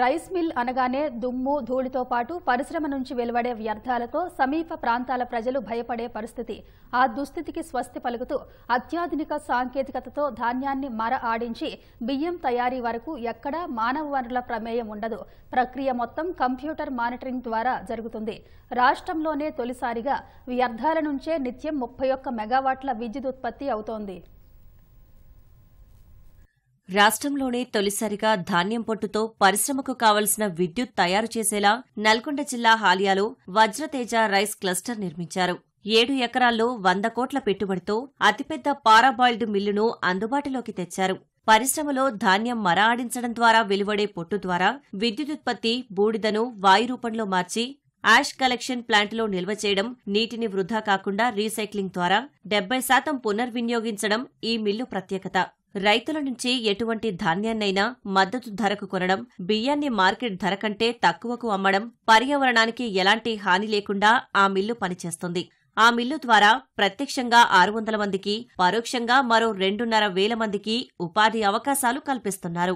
rice mill అనగానే దుమ్ము ధూళితో పాటు పరిశ్రమ నుంచి వెలువడే వ్యర్థాలతో సమీప ప్రాంతాల ప్రజలు భయపడే పరిస్థితి ఆ దుస్థితికి స్వస్తి పలుకుతూ అత్యాధునిక సాంకేతికతతో ధాన్యాన్ని మర ఆడించి బియ్యం తయారీ వరకు ఎక్కడా మానవ వనరుల ప్రమేయం ఉండదు ప్రక్రియ మొత్తం కంప్యూటర్ మానిటరింగ్ ద్వారా జరుగుతుంది రాష్ట్రంలోనే తొలిసారిగా వ్యర్థాల నుంచే నిత్యం ముప్పై ఒక్క మెగావాట్ల విద్యుత్ ఉత్పత్తి అవుతోంది రాష్ట్రంలోనే తొలిసారిగా ధాన్యం పొట్టుతో పరిశ్రమకు కావలసిన విద్యుత్ తయారు చేసేలా నల్గొండ జిల్లా హాలియాలో వజ్రతేజ రైస్ క్లస్టర్ నిర్మించారు ఏడు ఎకరాల్లో వంద కోట్ల పెట్టుబడితో అతిపెద్ద పారాబాయిల్డ్ మిల్లును అందుబాటులోకి తెచ్చారు పరిశ్రమలో ధాన్యం మరాడించడం ద్వారా వెలువడే పొట్టు ద్వారా విద్యుదుత్పత్తి బూడిదను వాయు రూపంలో మార్చి యాష్ కలెక్షన్ ప్లాంట్లో నిల్వ చేయడం నీటిని వృధా కాకుండా రీసైక్లింగ్ ద్వారా డెబ్బై శాతం పునర్వినియోగించడం ఈ మిల్లు ప్రత్యేకత రైతుల నుంచి ఎటువంటి ధాన్యాన్నైనా మద్దతు ధరకు కొనడం బియ్యాన్ని మార్కెట్ ధర కంటే తక్కువకు అమ్మడం పర్యావరణానికి ఎలాంటి హాని లేకుండా ఆ మిల్లు పనిచేస్తుంది ఆ మిల్లు ద్వారా ప్రత్యక్షంగా ఆరు వందల మందికి పరోక్షంగా మరో రెండున్నర వేల మందికి ఉపాధి అవకాశాలు కల్పిస్తున్నారు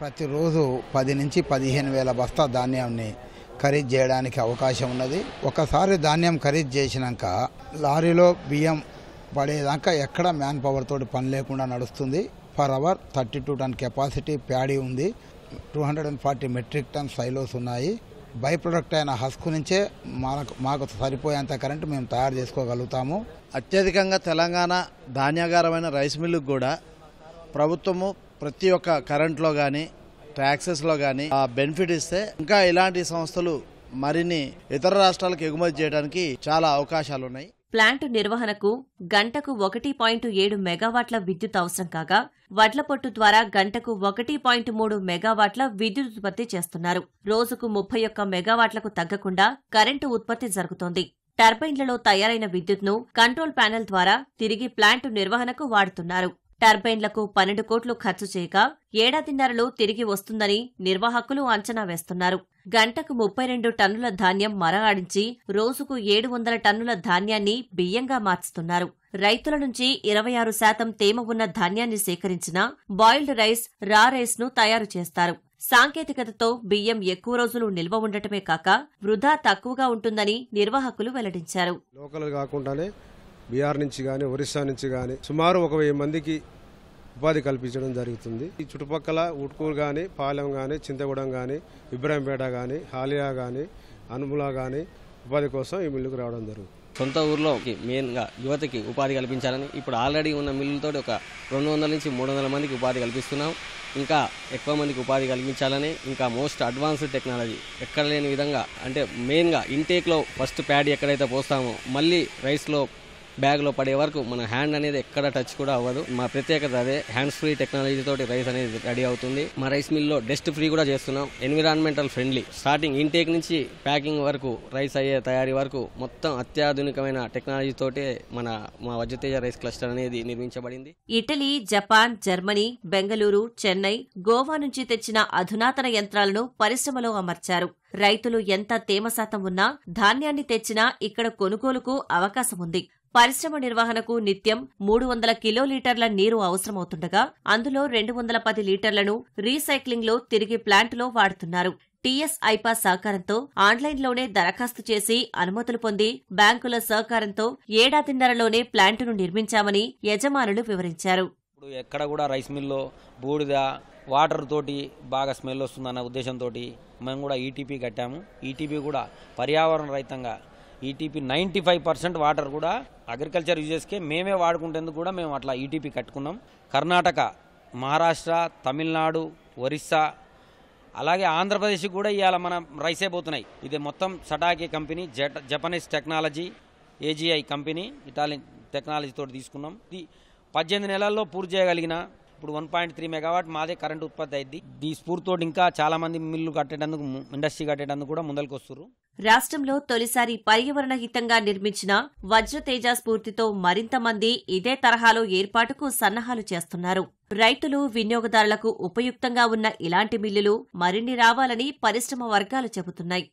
ప్రతిరోజు పది నుంచి పదిహేను వేల బస్తా ధాన్యాన్ని ఖరీదు చేయడానికి అవకాశం ఉన్నది ఒకసారి ధాన్యం ఖరీదు చేసినాక లారీలో బియ్యం పడేదాకా ఎక్కడ మ్యాన్ పవర్ తోటి పని లేకుండా నడుస్తుంది per hour thirty two ton capacity paddy ఉంది two hundred and forty metric ton silos ఉన్నాయి బై ప్రొడక్ట్ అయిన హస్కు నుంచే మాకు మాకు సరిపోయేంత కరెంటు మేము తయారు చేసుకోగలుగుతాము అత్యధికంగా తెలంగాణ ధాన్యాగారమైన రైస్ మిల్లు కూడా ప్రభుత్వము ప్రతి ఒక్క కరెంట్లో కానీ ట్యాక్సెస్లో కానీ ఆ బెనిఫిట్ ఇస్తే ఇంకా ఇలాంటి సంస్థలు మరిన్ని ఇతర రాష్ట్రాలకు ఎగుమతి చేయడానికి చాలా అవకాశాలు ఉన్నాయి ప్లాంట్ నిర్వహణకు గంటకు ఒకటి పాయింట్ ఏడు మెగావాట్ల విద్యుత్ అవసరం కాగా వడ్లపొట్టు ద్వారా గంటకు ఒకటి పాయింట్ మూడు మెగావాట్ల విద్యుత్ ఉత్పత్తి చేస్తున్నారు రోజుకు ముప్పై ఒక్క మెగావాట్లకు తగ్గకుండా కరెంటు ఉత్పత్తి జరుగుతోంది టర్బైన్లలో తయారైన విద్యుత్ను కంట్రోల్ ప్యానెల్ ద్వారా తిరిగి ప్లాంట్ నిర్వహణకు వాడుతున్నారు టర్బైన్లకు పన్నెండు కోట్లు ఖర్చు చేయగా ఏడాదిన్నరలో తిరిగి వస్తుందని నిర్వాహకులు అంచనా వేస్తున్నారు గంటకు ముప్పై రెండు టన్నుల ధాన్యం మరగాడించి రోజుకు ఏడు వందల టన్నుల ధాన్యాన్ని బియ్యంగా మార్చుతున్నారు రైతుల నుంచి ఇరవై ఆరు శాతం తేమ ఉన్న ధాన్యాన్ని సేకరించిన బాయిల్డ్ రైస్ రా రైస్ ను తయారు చేస్తారు సాంకేతికతతో బియ్యం ఎక్కువ రోజులు నిల్వ ఉండటమే కాక వృధా తక్కువగా ఉంటుందని నిర్వాహకులు వెల్లడించారు బీహార్ నుంచి కానీ ఒరిస్సా నుంచి కానీ సుమారు ఒక వెయ్యి మందికి ఉపాధి కల్పించడం జరుగుతుంది ఈ చుట్టుపక్కల ఉట్కూరు కానీ పాలెం కానీ చింతగూడెం కానీ ఇబ్రాహింపేట కానీ హాలియా కానీ అనుముల కానీ ఉపాధి కోసం ఈ మిల్లుకు రావడం జరుగుతుంది సొంత ఊర్లోకి మెయిన్గా యువతకి ఉపాధి కల్పించాలని ఇప్పుడు ఆల్రెడీ ఉన్న మిల్లులతో ఒక రెండు వందల నుంచి మూడు వందల మందికి ఉపాధి కల్పిస్తున్నాం ఇంకా ఎక్కువ మందికి ఉపాధి కల్పించాలని ఇంకా మోస్ట్ అడ్వాన్స్డ్ టెక్నాలజీ ఎక్కడ లేని విధంగా అంటే మెయిన్గా ఇంటేక్లో ఫస్ట్ ప్యాడ్ ఎక్కడైతే పోస్తామో మళ్ళీ రైస్లో బ్యాగ్లో పడే వరకు మన హ్యాండ్ అనేది ఎక్కడ టచ్ కూడా అవ్వదు మా ప్రత్యేకత అదే హ్యాండ్స్ ఫ్రీ టెక్నాలజీ తోటి రైస్ అనేది రెడీ అవుతుంది మా రైస్ మిల్లో డస్ట్ ఫ్రీ కూడా చేస్తున్నాం ఎన్విరాన్మెంటల్ ఫ్రెండ్లీ స్టార్టింగ్ ఇంటేక్ నుంచి ప్యాకింగ్ వరకు రైస్ అయ్యే తయారీ వరకు మొత్తం అత్యాధునికమైన టెక్నాలజీ తోటే మన మా వజ్రతేజ రైస్ క్లస్టర్ అనేది నిర్మించబడింది Italy Japan Germany Bengaluru Chennai Goa నుంచి తెచ్చిన అధునాతన యంత్రాలను పరిశ్రమలో అమర్చారు రైతులు ఎంత తేమ శాతం ఉన్నా ధాన్యాన్ని తెచ్చినా ఇక్కడ కొనుగోలుకు అవకాశం ఉంది పరిశ్రమ నిర్వహణకు నిత్యం మూడు వందల కిలోలీటర్ల నీరు అవసరమవుతుండగా అందులో రెండు వందల పది లీటర్లను రీసైక్లింగ్లో తిరిగి ప్లాంటులో వాడుతున్నారు టీఎస్ ఐపా సహకారంతో ఆన్లైన్లోనే దరఖాస్తు చేసి అనుమతులు పొంది బ్యాంకుల సహకారంతో ఏడాదిన్నరలోనే ప్లాంటును నిర్మించామని యజమానులు వివరించారు ఎక్కడ కూడా రైస్ మిల్లో బూడిద వాటర్ తోటి బాగా స్మెల్ వస్తుందన్న ఉద్దేశంతో మేము కూడా ఈటీపీ e కట్టాము ఈటీపీ e కూడా పర్యావరణ రహితంగా ETP ninety five percent water కూడా అగ్రికల్చర్ యూజెస్కే మేమే వాడుకుంటేందుకు కూడా మేము అట్లా ఈటీపీ e కట్టుకున్నాం కర్ణాటక మహారాష్ట్ర తమిళనాడు ఒరిస్సా అలాగే ఆంధ్రప్రదేశ్ కూడా ఇవాళ మన రైస్ అయిపోతున్నాయి ఇది మొత్తం Satake company Japanese technology AGI company Italian టెక్నాలజీతో తీసుకున్నాం ఇది పద్దెనిమిది నెలల్లో పూర్తి చేయగలిగిన ఇప్పుడు వన్ పాయింట్ త్రీ మెగావాట్ మాదే కరెంట్ ఉత్పత్తి అయింది ఈ స్ఫూర్తితో ఇంకా చాలా మంది మిల్లు కట్టేటందుకు ఇండస్ట్రీ కట్టేటందుకు కూడా ముందరికి వస్తున్నారు రాష్ట్రంలో తొలిసారి పర్యావరణ హితంగా నిర్మించిన వజ్ర తేజ స్ఫూర్తితో మరింత మంది ఇదే తరహాలో ఏర్పాటుకు సన్నాహాలు చేస్తున్నారు రైతులు వినియోగదారులకు ఉపయుక్తంగా ఉన్న ఇలాంటి మిల్లులు మరిన్ని రావాలని పరిశ్రమ వర్గాలు చెబుతున్నాయి